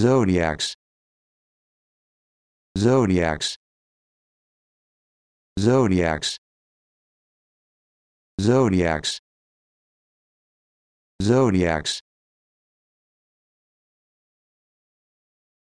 zodiacs zodiacs zodiacs zodiacs zodiacs